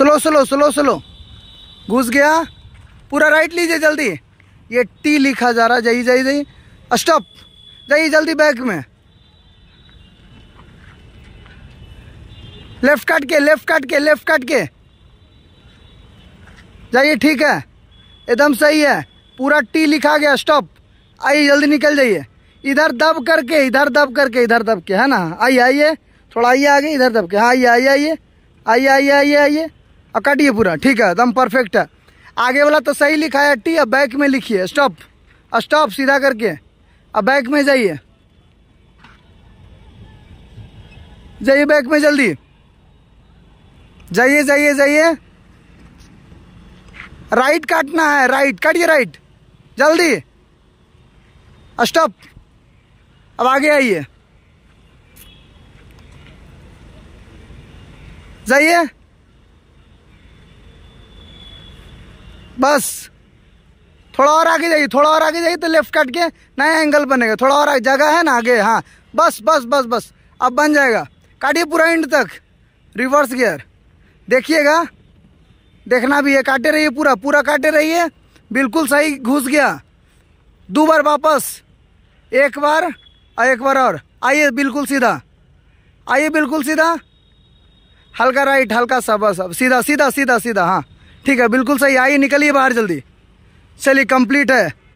slow slow slow slow घुस गया पूरा राइट लीजिए जल्दी ये टी लिखा जा रहा जाइए जाइए जाइए स्टॉप जाइए जल्दी बैक में लेफ्ट काट के लेफ्ट काट के लेफ्ट काट के जाइए ठीक है एकदम सही है पूरा टी लिखा गया स्टॉप आइए जल्दी निकल जाइए इधर दब करके इधर दब करके इधर दब के है ना आइए आइए थोड़ा आइए आगे इधर दब के हाँ आइए आइए आइए आइए आइए आइए आइए और काटिए पूरा ठीक है एकदम परफेक्ट है आगे वाला तो सही लिखा है टी अब बैक में लिखिए स्टॉप स्टॉप सीधा करके अब बैक में जाइए जाइए बैक में जल्दी जाइए जाइए जाइए राइट काटना है राइट काटिए राइट जल्दी स्टॉप अब आगे आइए जाइए बस थोड़ा और आगे जाइए थोड़ा और आगे जाइए तो लेफ्ट कट के नया एंगल बनेगा थोड़ा और जगह है ना आगे हाँ बस बस बस बस अब बन जाएगा काटिए पूरा इंड तक रिवर्स गियर देखिएगा देखना भी है काटे रहिए पूरा पूरा काटे रहिए बिल्कुल सही घुस गया दो बार वापस एक बार और एक बार और आइए बिल्कुल सीधा आइए बिल्कुल सीधा हल्का राइट हल्का सा बस अब सीधा सीधा सीधा सीधा हाँ ठीक है बिल्कुल सही आइए निकलिए बाहर जल्दी चलिए कंप्लीट है